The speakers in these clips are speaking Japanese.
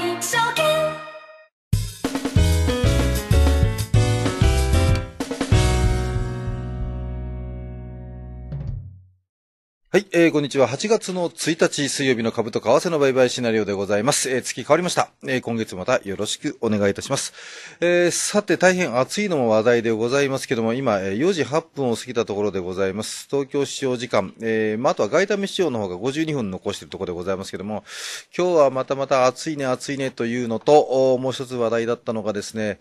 一首。はい、えー、こんにちは。8月の1日水曜日の株と為替の売買シナリオでございます。えー、月変わりました。えー、今月またよろしくお願いいたします。えー、さて、大変暑いのも話題でございますけども、今、えー、4時8分を過ぎたところでございます。東京市場時間、えー、まあ、あとは外為市場の方が52分残しているところでございますけども、今日はまたまた暑いね、暑いねというのと、もう一つ話題だったのがですね、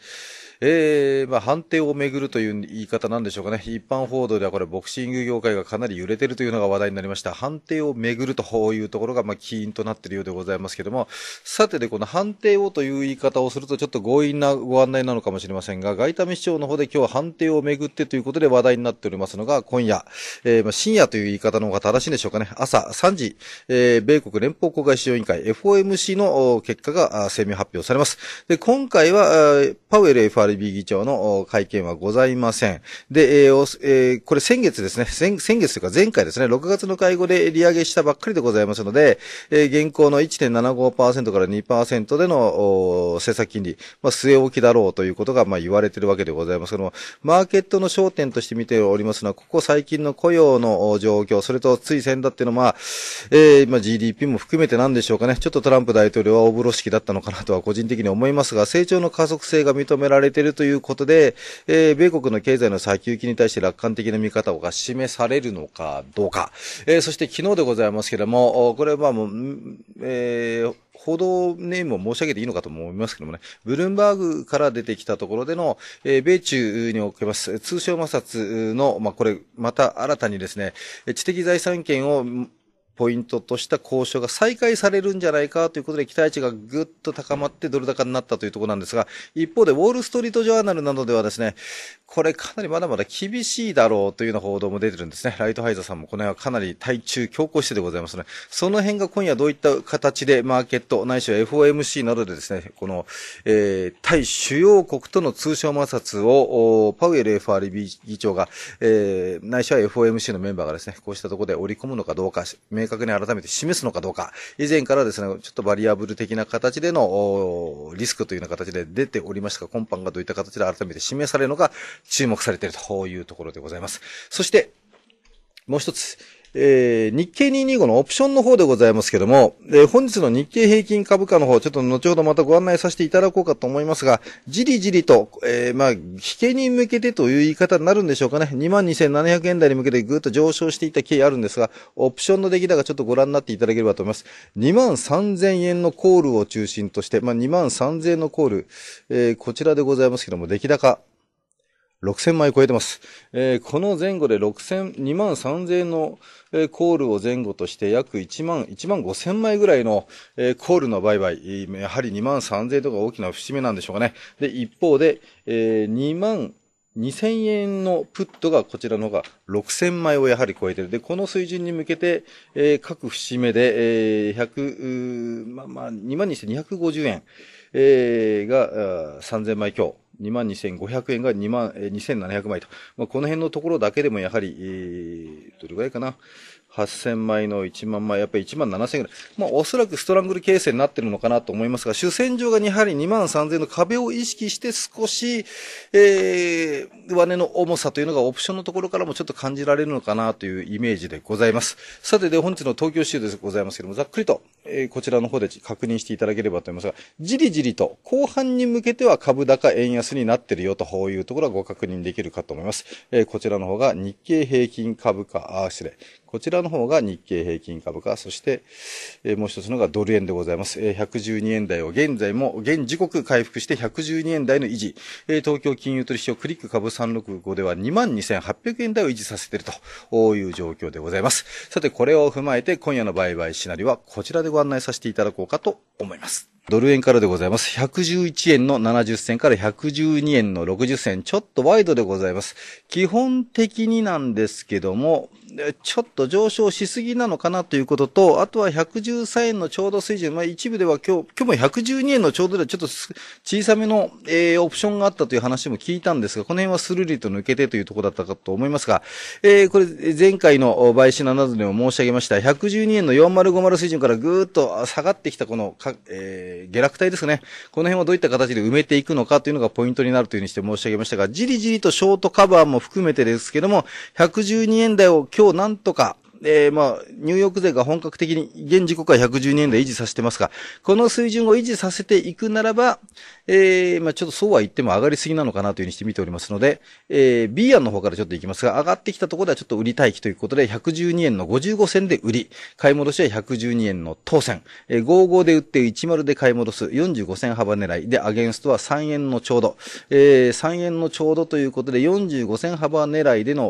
えー、まあ、判定をめぐるという言い方なんでしょうかね。一般報道ではこれ、ボクシング業界がかなり揺れてるというのが話題になりました。判定をめぐるというところが、まあ、起因となっているようでございますけども、さてで、この判定をという言い方をすると、ちょっと強引なご案内なのかもしれませんが、外為市長の方で今日は判定をめぐってということで話題になっておりますのが、今夜、えー、まあ、深夜という言い方の方が正しいんでしょうかね。朝3時、えー、米国連邦公開市場委員会 FOMC の結果が声明発表されます。で、今回は、パウエル f r RB 議長の会見はございません。で、えーえー、これ先月ですね先、先月というか前回ですね、6月の会合で利上げしたばっかりでございますので、えー、現行の1.75%から2%での政策金利、まあ、据え置きだろうということが、まあ、言われているわけでございますけども、マーケットの焦点として見ておりますのは、ここ最近の雇用の状況、それとつい先だっていうのは、えー、まあ、GDP も含めてなんでしょうかね、ちょっとトランプ大統領は大風呂敷だったのかなとは個人的に思いますが、成長の加速性が認められてているということで、えー、米国の経済の先行きに対して楽観的な見方が示されるのかどうか。えー、そして昨日でございますけれども、これはもう、えー報道ネームを申し上げていいのかと思いますけどもね、ブルームバーグから出てきたところでの、えー、米中におけます通商摩擦の、まあ、これ、また新たにですね、知的財産権をポイントとした交渉が再開されるんじゃないかということで期待値がぐっと高まってドル高になったというところなんですが、一方でウォールストリートジャーナルなどではですね、これかなりまだまだ厳しいだろうというような報道も出てるんですね。ライトハイザーさんもこの辺はかなり対中強行してでございますね。その辺が今夜どういった形でマーケット、ないしは FOMC などでですね、この、えー、対主要国との通商摩擦を、パウエル FRB 議長が、えー、ないしは FOMC のメンバーがですね、こうしたところで織り込むのかどうか、明明確に改めて示すのかどうか、以前からですね、ちょっとバリアブル的な形でのリスクというような形で出ておりましたが、今般がどういった形で改めて示されるのか注目されているというところでございます。そして、もう一つ、えー、日経225のオプションの方でございますけども、えー、本日の日経平均株価の方、ちょっと後ほどまたご案内させていただこうかと思いますが、じりじりと、えー、まあ、引けに向けてという言い方になるんでしょうかね。22,700円台に向けてぐっと上昇していた経緯あるんですが、オプションの出来高ちょっとご覧になっていただければと思います。23,000円のコールを中心として、まあ、23,000円のコール、えー、こちらでございますけども、出来高、6000枚超えてます。えー、この前後で6000、2万3000の、えー、コールを前後として約1万、1万5000枚ぐらいの、えー、コールの売買。やはり2万3000とか大きな節目なんでしょうかね。で、一方で、え2万、2000円のプットがこちらの方が6000枚をやはり超えてる。で、この水準に向けて、えー、各節目で、えー、100、まあまあ、2万にして250円、えー、が3000枚強。2万2500円が2万、え2700枚と、まあ、この辺のところだけでもやはり、えー、どれぐらいかな、8000枚の1万枚、やっぱり1万7000円ぐらい、まあ、おそらくストラングル形成になってるのかなと思いますが、主戦場がやはり2万3000の壁を意識して少し、えー、上値の重さというのがオプションのところからもちょっと感じられるのかなというイメージでございます。さてで、本日の東京市でございますけども、ざっくりとえこちらの方で確認していただければと思いますが、じりじりと後半に向けては株高円安になってるよというところはご確認できるかと思います。えこちらの方が日経平均株価、あ、失礼。こちらの方が日経平均株価、そして、えもう一つのがドル円でございます。え112円台を現在も、現時刻回復して112円台の維持。え東京金融取引所クリック株365では22,800円台を維持させているという状況でございます。さて、これを踏まえて今夜の売買シナリオはこちらでございます。ご案内させていただこうかと思います。ドル円からでございます。111円の70銭から112円の60銭。ちょっとワイドでございます。基本的になんですけども、ちょっと上昇しすぎなのかなということと、あとは113円のちょうど水準。まあ一部では今日、今日も112円のちょうどではちょっと小さめの、えー、オプションがあったという話も聞いたんですが、この辺はスルリと抜けてというところだったかと思いますが、えー、これ前回の買収7度でも申し上げました。112円の4050水準からぐーっと下がってきたこの、えーえー、下落体ですね。この辺はどういった形で埋めていくのかというのがポイントになるというふうにして申し上げましたが、じりじりとショートカバーも含めてですけども、112円台を今日なんとかえー、まあ、ニューヨーク勢が本格的に現時刻は112円で維持させてますが、この水準を維持させていくならば、えー、まあ、ちょっとそうは言っても上がりすぎなのかなというふうにして見ておりますので、えー、B 案の方からちょっといきますが、上がってきたところではちょっと売り待機ということで、112円の55銭で売り、買い戻しは112円の当選、えー、55で売って10で買い戻す、45銭幅狙いで、アゲンストは3円のちょうど、えー、3円のちょうどということで、45銭幅狙いでの、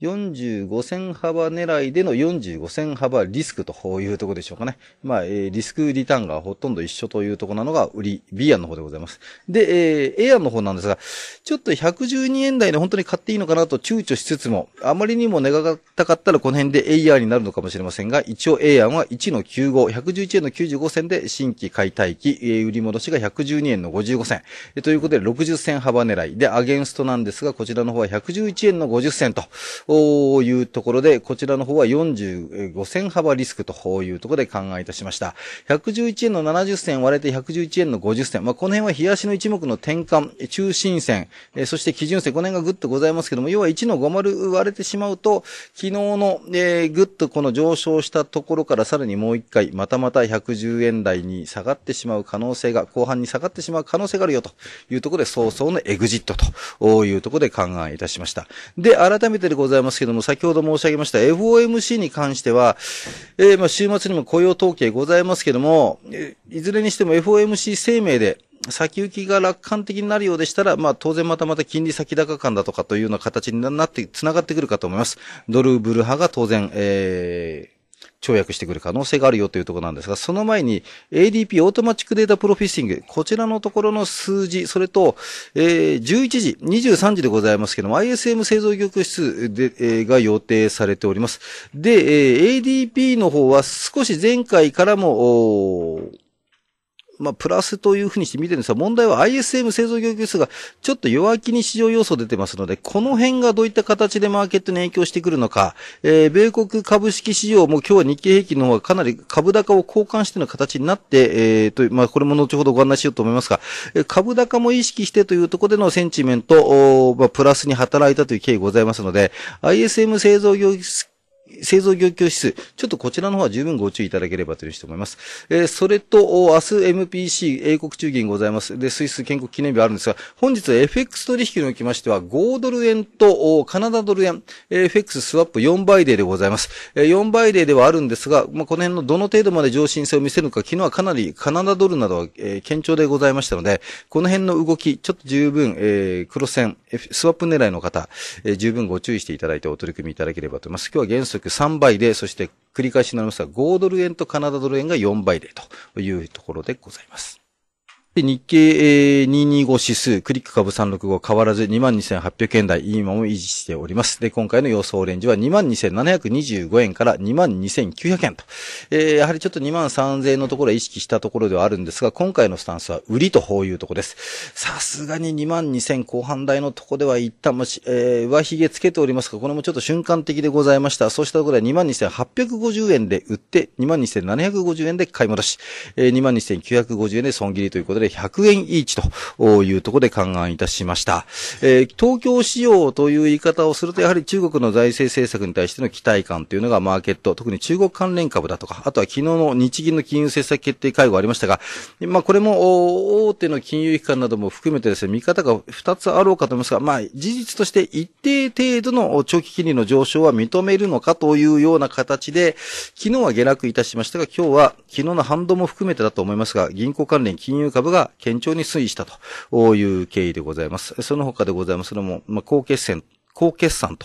45線幅狙いでの45線幅リスクというところでしょうかね。まあ、えー、リスクリターンがほとんど一緒というところなのが売り B 案の方でございます。で、えー、A 案の方なんですが、ちょっと112円台で本当に買っていいのかなと躊躇しつつも、あまりにも値が高かったらこの辺で A r になるのかもしれませんが、一応 A 案は1の95、111円の95銭で新規解体期、えー、売り戻しが112円の55銭。ということで60線幅狙い。で、アゲンストなんですが、こちらの方は111円の50銭と、というところで、こちらの方は45銭幅リスクというところで考えいたしました。111円の70銭割れて111円の50銭。まあ、この辺は冷やしの一目の転換、中心線、えー、そして基準線、この辺がぐっとございますけども、要は1の50割れてしまうと、昨日の、えー、ぐっとこの上昇したところからさらにもう一回、またまた110円台に下がってしまう可能性が、後半に下がってしまう可能性があるよというところで、早々のエグジットというところで考えいたしました。で、改めてでございます。ざいますけども、先ほど申し上げました FOMC に関しては、えー、まあ週末にも雇用統計ございますけども、いずれにしても FOMC 声明で、先行きが楽観的になるようでしたら、まあ当然またまた金利先高感だとかというような形になって、繋がってくるかと思います。ドルブル派が当然、えー、跳躍してくる可能性があるよというところなんですが、その前に ADP オートマチックデータプロフィッシング、こちらのところの数字、それと、えー、11時、23時でございますけども、ISM 製造業室で、えー、が予定されております。で、えー、ADP の方は少し前回からも、まあ、プラスというふうにして見てるんですが、問題は ISM 製造業給数がちょっと弱気に市場要素出てますので、この辺がどういった形でマーケットに影響してくるのか、えー、米国株式市場も今日は日経平均の方がかなり株高を交換しての形になって、えー、という、まあ、これも後ほどご案内しようと思いますが、え株高も意識してというところでのセンチメント、おまあ、プラスに働いたという経緯ございますので、ISM 製造業製造業況指数。ちょっとこちらの方は十分ご注意いただければというふうに思います。えー、それと、明日 MPC 英国中銀ございます。で、スイス建国記念日あるんですが、本日 FX 取引におきましては、5ドル円とカナダドル円、FX スワップ4倍ーでございます。えー、4倍ーではあるんですが、まあ、この辺のどの程度まで上進性を見せるのか、昨日はかなりカナダドルなどは、えー、堅調でございましたので、この辺の動き、ちょっと十分、えー、黒線、スワップ狙いの方、えー、十分ご注意していただいてお取り組みいただければと思います。今日は原則と3倍で、そして繰り返しになりますが、5ドル円とカナダドル円が4倍でというところでございます。で、日経、え225指数、クリック株365変わらず22,800円台、今も維持しております。で、今回の予想レンジは22,725円から22,900円と、えー、やはりちょっと23,000円のところは意識したところではあるんですが、今回のスタンスは売りとこういうところです。さすがに22,000後半台のとこでは一旦もし、えー、上髭つけておりますが、これもちょっと瞬間的でございました。そうしたところは22,850円で売って、22,750円で買い戻し、えー、22,950円で損切りということで、100円イーチというところで勘案いたしました。えー、東京仕様という言い方をすると、やはり中国の財政政策に対しての期待感というのがマーケット、特に中国関連株だとか、あとは昨日の日銀の金融政策決定会合ありましたが、まあこれも大手の金融機関なども含めてですね、見方が2つあろうかと思いますが、まあ事実として一定程度の長期金利の上昇は認めるのかというような形で、昨日は下落いたしましたが、今日は昨日の反動も含めてだと思いますが、銀行関連金融株株が堅調に推移したという経緯でございます。その他でございますのも、まあ、高決戦高決算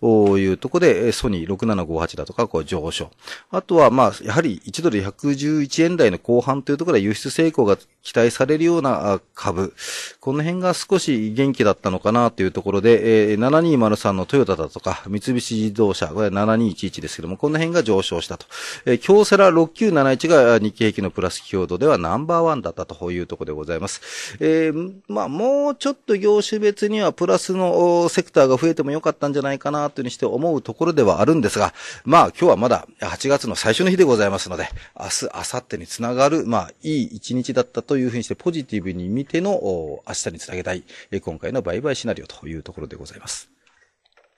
というところで、ソニー6758だとか、こう上昇。あとは、まあ、やはり1ドル111円台の後半というところで輸出成功が期待されるような株。この辺が少し元気だったのかなというところで、えー、7203のトヨタだとか、三菱自動車、これ7211ですけども、この辺が上昇したと。えー、京セラ6971が日経平均のプラス強度ではナンバーワンだったというところでございます。えー、まあ、もうちょっと業種別にはプラスのセクターが増ええてもよかったんじゃないかなというふうにして思うところではあるんですが、まあ今日はまだ8月の最初の日でございますので、明日、明後日につながる、まあいい一日だったというふうにしてポジティブに見ての明日につなげたい、今回の売買シナリオというところでございます。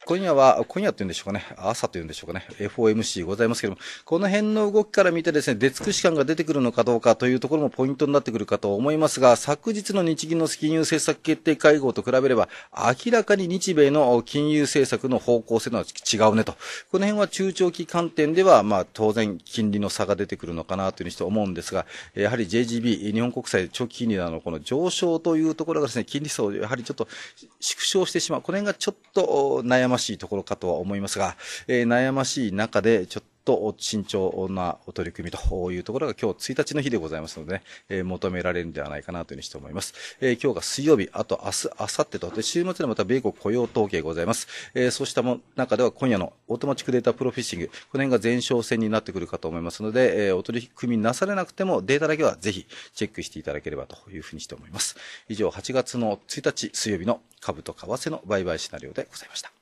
今夜は、今夜って言うんでしょうかね、朝というんでしょうかね、FOMC ございますけども、この辺の動きから見てですね、出尽くし感が出てくるのかどうかというところもポイントになってくるかと思いますが、昨日の日銀の金融政策決定会合と比べれば、明らかに日米の金融政策の方向性のは違うねと。この辺は中長期観点では、まあ当然金利の差が出てくるのかなというふうにして思うんですが、やはり JGB、日本国債長期金利のこの上昇というところがですね、金利差をやはりちょっと縮小してしまう。この辺がちょっと悩まましいところかとは思いますが、えー、悩ましい中で、ちょっと慎重な取り組みというところが今日1日の日でございますので、ね、えー、求められるんではないかなというふうにして思います。えー、今日が水曜日、あと明日、明後日と、で週末でまた米国雇用統計ございます。えー、そうしたも中では今夜のオートマチックデータプロフィッシング、この辺が前哨戦になってくるかと思いますので、えお取り組みなされなくてもデータだけはぜひチェックしていただければというふうにして思います。以上、8月の1日水曜日の株と為替の売買シナリオでございました。